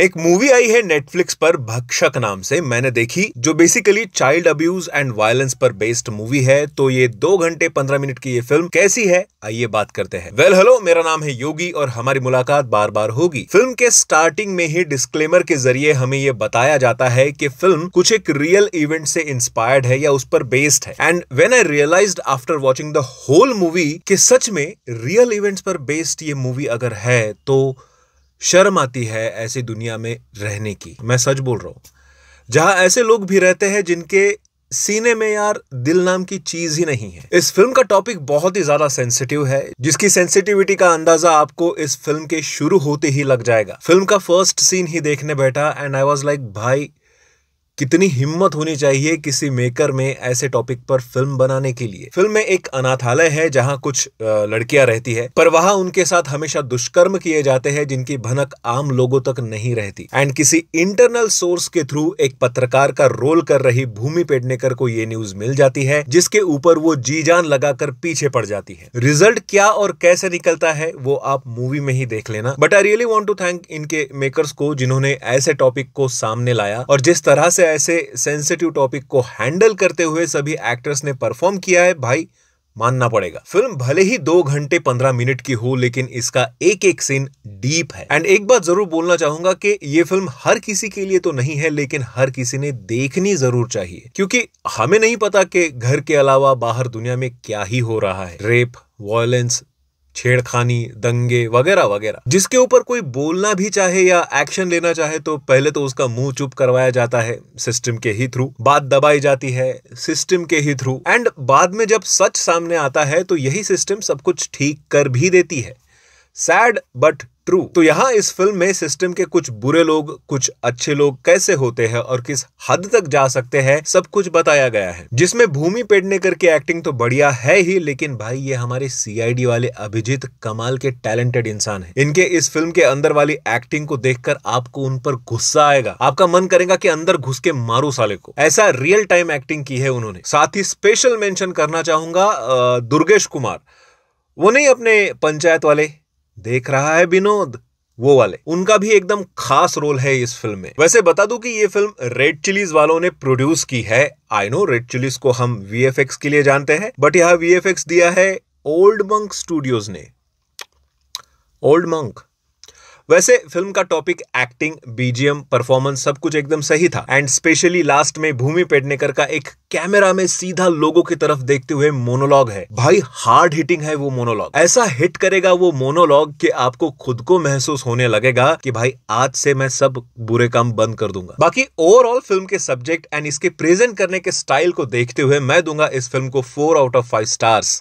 एक मूवी आई है नेटफ्लिक्स पर भक्षक नाम से मैंने देखी जो basically child abuse and violence पर बेस्ड मूवी है तो ये दो घंटे पंद्रह मिनट की ये फिल्म कैसी है आइए बात करते हैं वेल हेलो मेरा नाम है योगी और हमारी मुलाकात बार बार होगी फिल्म के स्टार्टिंग में ही डिस्क्लेमर के जरिए हमें ये बताया जाता है की फिल्म कुछ एक रियल इवेंट से इंस्पायर्ड है या उस पर बेस्ड है and when I realize after watching the whole movie की सच में रियल इवेंट्स पर बेस्ड ये मूवी अगर है तो शर्म आती है ऐसी दुनिया में रहने की मैं सच बोल रहा हूं जहां ऐसे लोग भी रहते हैं जिनके सीने में यार दिल नाम की चीज ही नहीं है इस फिल्म का टॉपिक बहुत ही ज्यादा सेंसिटिव है जिसकी सेंसिटिविटी का अंदाजा आपको इस फिल्म के शुरू होते ही लग जाएगा फिल्म का फर्स्ट सीन ही देखने बैठा एंड आई वाज लाइक भाई कितनी हिम्मत होनी चाहिए किसी मेकर में ऐसे टॉपिक पर फिल्म बनाने के लिए फिल्म में एक अनाथालय है जहाँ कुछ लड़कियां रहती है पर वहां उनके साथ हमेशा दुष्कर्म किए जाते हैं जिनकी भनक आम लोगों तक नहीं रहती एंड किसी इंटरनल सोर्स के थ्रू एक पत्रकार का रोल कर रही भूमि पेडनेकर को ये न्यूज मिल जाती है जिसके ऊपर वो जी जान लगाकर पीछे पड़ जाती है रिजल्ट क्या और कैसे निकलता है वो आप मूवी में ही देख लेना but I really want to thank इनके मेकर्स को जिन्होंने ऐसे टॉपिक को सामने लाया और जिस तरह से ऐसे सेंसिटिव टॉपिक को हैंडल करते हुए सभी एक्टर्स ने परफॉर्म किया है भाई मानना पड़ेगा फिल्म भले ही दो घंटे पंद्रह मिनट की हो लेकिन इसका एक एक सीन डीप है एंड एक बात जरूर बोलना चाहूंगा कि ये फिल्म हर किसी के लिए तो नहीं है लेकिन हर किसी ने देखनी जरूर चाहिए क्योंकि हमें नहीं पता कि घर के अलावा बाहर दुनिया में क्या ही हो रहा है रेप वायलेंस छेड़खानी दंगे वगैरह वगैरह जिसके ऊपर कोई बोलना भी चाहे या एक्शन लेना चाहे तो पहले तो उसका मुंह चुप करवाया जाता है सिस्टम के ही थ्रू बात दबाई जाती है सिस्टम के ही थ्रू एंड बाद में जब सच सामने आता है तो यही सिस्टम सब कुछ ठीक कर भी देती है सैड बट ट्रू तो यहाँ इस फिल्म में सिस्टम के कुछ बुरे लोग कुछ अच्छे लोग कैसे होते हैं और किस हद तक जा सकते हैं सब कुछ बताया गया है जिसमें भूमि पेडनेकर की एक्टिंग तो बढ़िया है ही लेकिन भाई ये हमारे सी वाले अभिजीत कमाल के टैलेंटेड इंसान है इनके इस फिल्म के अंदर वाली एक्टिंग को देख आपको उन पर गुस्सा आएगा आपका मन करेगा की अंदर घुस के मारू साले को ऐसा रियल टाइम एक्टिंग की है उन्होंने साथ ही स्पेशल मेंशन करना चाहूंगा दुर्गेश कुमार वो नहीं अपने पंचायत वाले देख रहा है विनोद वो वाले उनका भी एकदम खास रोल है इस फिल्म में वैसे बता दूं कि ये फिल्म रेड चिलीज वालों ने प्रोड्यूस की है आई नो रेड चिलीज को हम वीएफएक्स के लिए जानते हैं बट यहाँ वी दिया है ओल्ड मंक स्टूडियोज ने ओल्ड मंक वैसे फिल्म का टॉपिक एक्टिंग बीजीएम परफॉर्मेंस सब कुछ एकदम सही था एंड स्पेशली लास्ट में भूमि पेडनेकर का एक कैमरा में सीधा लोगों की तरफ देखते हुए मोनोलॉग है भाई हार्ड हिटिंग है वो मोनोलॉग ऐसा हिट करेगा वो मोनोलॉग कि आपको खुद को महसूस होने लगेगा कि भाई आज से मैं सब बुरे काम बंद कर दूंगा बाकी ओवरऑल फिल्म के सब्जेक्ट एंड इसके प्रेजेंट करने के स्टाइल को देखते हुए मैं दूंगा इस फिल्म को four out of five stars